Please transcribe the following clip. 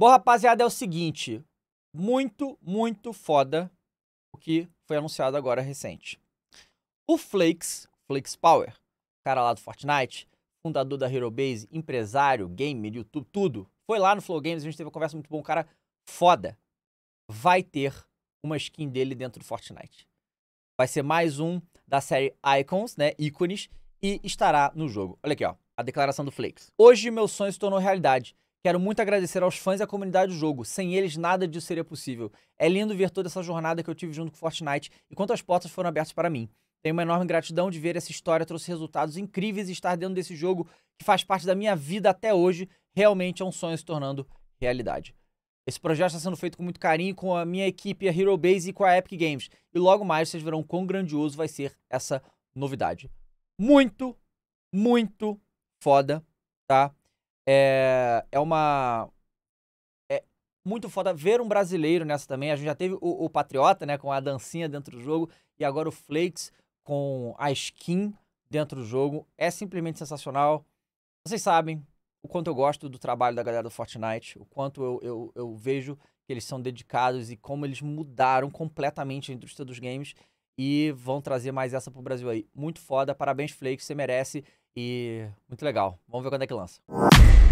Bom, rapaziada, é o seguinte. Muito, muito foda o que foi anunciado agora recente. O Flakes, Flakes Power, cara lá do Fortnite, fundador da Hero Base, empresário, gamer, YouTube, tudo. Foi lá no Flow Games, a gente teve uma conversa muito boa, um cara foda. Vai ter uma skin dele dentro do Fortnite. Vai ser mais um da série Icons, né, ícones, e estará no jogo. Olha aqui, ó, a declaração do Flakes. Hoje meu sonho se tornou realidade. Quero muito agradecer aos fãs e à comunidade do jogo. Sem eles, nada disso seria possível. É lindo ver toda essa jornada que eu tive junto com Fortnite e quantas portas foram abertas para mim. Tenho uma enorme gratidão de ver essa história trouxe resultados incríveis e estar dentro desse jogo que faz parte da minha vida até hoje. Realmente é um sonho se tornando realidade. Esse projeto está sendo feito com muito carinho com a minha equipe, a Hero Base e com a Epic Games. E logo mais vocês verão quão grandioso vai ser essa novidade. Muito, muito foda, tá? é, é uma. É muito foda ver um brasileiro nessa também. A gente já teve o, o Patriota, né, com a dancinha dentro do jogo, e agora o Flakes com a skin dentro do jogo. É simplesmente sensacional. Vocês sabem o quanto eu gosto do trabalho da galera do Fortnite, o quanto eu, eu, eu vejo que eles são dedicados e como eles mudaram completamente a indústria dos games e vão trazer mais essa pro Brasil aí. Muito foda, parabéns flakes você merece e muito legal. Vamos ver quando é que lança.